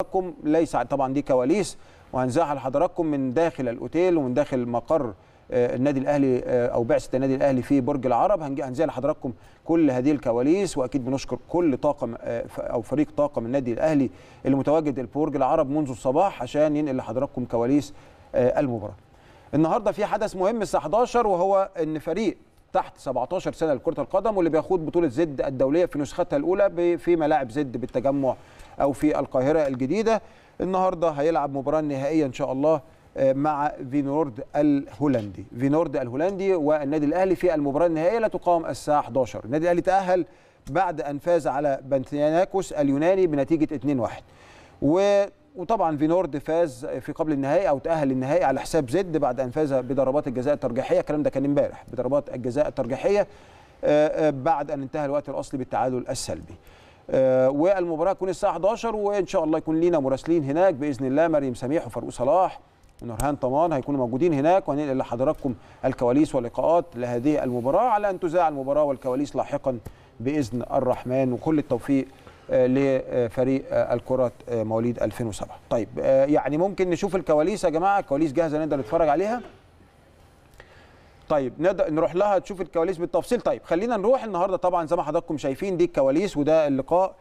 حضراتكم ليس طبعا دي كواليس وهنزعها لحضراتكم من داخل الاوتيل ومن داخل مقر آه، النادي الاهلي آه، او بعثه النادي الاهلي في برج العرب هنزل لحضراتكم كل هذه الكواليس واكيد بنشكر كل طاقم آه، او فريق طاقم النادي الاهلي اللي متواجد في برج العرب منذ الصباح عشان ينقل لحضراتكم كواليس المباراه. النهارده في حدث مهم الساعه 11 وهو ان فريق تحت 17 سنه لكره القدم واللي بيخوض بطوله زد الدوليه في نسختها الاولى في ملاعب زد بالتجمع او في القاهره الجديده النهارده هيلعب مباراه نهائيه ان شاء الله آه، مع فينورد الهولندي فينورد الهولندي والنادي الاهلي في المباراه النهائيه لا تقام الساعه 11 النادي الاهلي تاهل بعد ان فاز على بنتياناكوس اليوناني بنتيجه 2-1 و وطبعا فينورد فاز في قبل النهائي او تاهل للنهائي على حساب زد بعد ان فاز بضربات الجزاء الترجيحيه الكلام ده كان امبارح بضربات الجزاء الترجيحيه آه، آه، بعد ان انتهى الوقت الاصلي بالتعادل السلبي آه، والمباراه تكون الساعه 11 وان شاء الله يكون لينا مراسلين هناك باذن الله مريم سميح وفاروق صلاح ونورهان طمان هيكونوا موجودين هناك وهننقل لحضراتكم الكواليس واللقاءات لهذه المباراه على ان تذاع المباراه والكواليس لاحقا باذن الرحمن وكل التوفيق لفريق الكرة مواليد 2007 طيب يعني ممكن نشوف الكواليس يا جماعة الكواليس جاهزة نقدر نتفرج عليها طيب نروح لها تشوف الكواليس بالتفصيل طيب خلينا نروح النهارده طبعا زي ما حضراتكم شايفين دي الكواليس وده اللقاء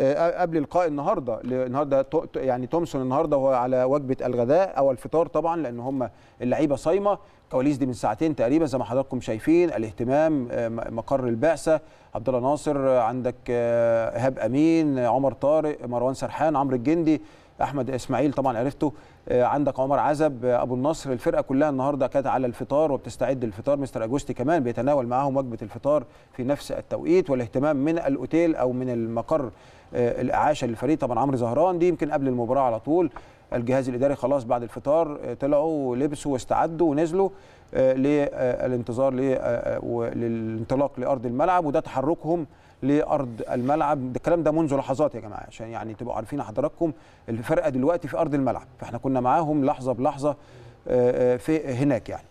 آه، قبل لقاء النهارده النهارده يعني تومسون النهارده هو على وجبه الغداء او الفطار طبعا لان هم اللعيبه صايمه الكواليس دي من ساعتين تقريبا زي ما حضراتكم شايفين الاهتمام آه، مقر البعثه عبد الله ناصر آه، عندك ايهاب امين عمر طارق مروان سرحان عمرو الجندي احمد اسماعيل طبعا عرفته آه، عندك عمر عزب آه، ابو النصر الفرقه كلها النهارده كانت على الفطار وبتستعد للفطار مستر اجوستي كمان بيتناول معاهم وجبه الفطار في نفس التوقيت والاهتمام من الاوتيل او من المقر آه، الاعاشه للفريق طبعا عمرو زهران دي يمكن قبل المباراه على طول الجهاز الاداري خلاص بعد الفطار طلعوا ولبسوا واستعدوا ونزلوا للانتظار للانطلاق لارض الملعب وده تحركهم لارض الملعب الكلام ده منذ لحظات يا جماعه عشان يعني تبقوا عارفين حضراتكم الفرقه دلوقتي في ارض الملعب فاحنا كنا معاهم لحظه بلحظه آه، آه، في هناك يعني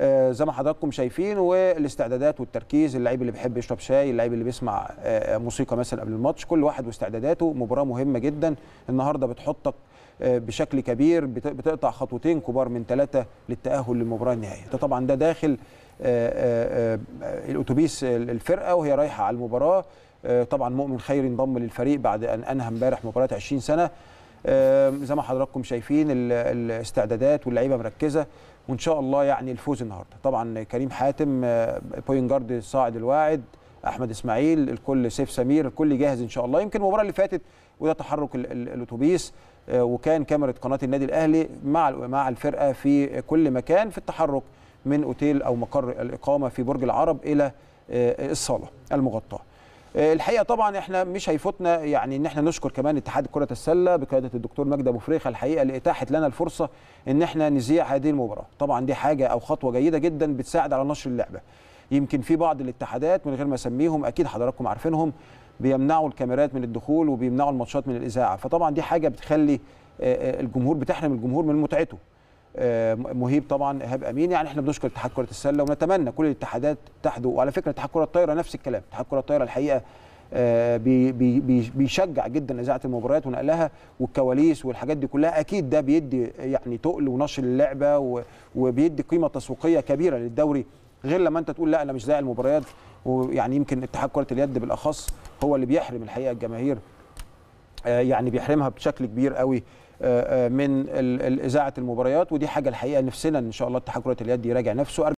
آه، زي ما حضراتكم شايفين والاستعدادات والتركيز اللعيب اللي بيحب يشرب شاي اللعيب اللي بيسمع موسيقى مثلا قبل الماتش كل واحد واستعداداته مباراه مهمه جدا النهارده بتحطك بشكل كبير بتقطع خطوتين كبار من ثلاثه للتاهل للمباراه النهائيه ده طبعا ده داخل آه، آه، آه، الاتوبيس الفرقه وهي رايحه على المباراه طبعا مؤمن خيري انضم للفريق بعد ان انهى امبارح مباراه 20 سنه زي ما حضراتكم شايفين الاستعدادات واللعيبه مركزه وان شاء الله يعني الفوز النهارده طبعا كريم حاتم بوين جارد الصاعد الواعد احمد اسماعيل الكل سيف سمير الكل جاهز ان شاء الله يمكن المباراه اللي فاتت وده تحرك الاتوبيس وكان كاميرا قناه النادي الاهلي مع مع الفرقه في كل مكان في التحرك من اوتيل او مقر الاقامه في برج العرب الى آه، الصاله المغطاه آه، الحقيقه طبعا احنا مش هيفوتنا يعني ان احنا نشكر كمان اتحاد كره السله بقياده الدكتور مجدي ابو فريخه الحقيقه اللي اتاحت لنا الفرصه ان احنا نذيع هذه المباراه طبعا دي حاجه او خطوه جيده جدا بتساعد على نشر اللعبه يمكن في بعض الاتحادات من غير ما اسميهم اكيد حضراتكم عارفينهم بيمنعوا الكاميرات من الدخول وبيمنعوا الماتشات من الاذاعه فطبعا دي حاجه بتخلي آه، الجمهور بتحرم الجمهور من متعته آه، مهيب طبعا ايهاب امين يعني احنا بنشكر اتحاد كره السله ونتمنى كل الاتحادات تحدو وعلى فكره اتحاد كره الطايره نفس الكلام اتحاد كره الطايره الحقيقه آه، بيشجع جدا اذاعه المباريات ونقلها والكواليس والحاجات دي كلها اكيد ده بيدي يعني تقل ونشر اللعبه وبيدي قيمه تسويقيه كبيره للدوري غير لما انت تقول لا انا مش زائل المباريات ويعني يمكن اتحاد كره اليد بالاخص هو اللي بيحرم الحقيقه الجماهير آه، يعني بيحرمها بشكل كبير قوي آه، آه، من اذاعه المباريات ودي حاجه الحقيقه نفسنا ان شاء الله اتحاد كره اليد يراجع نفسه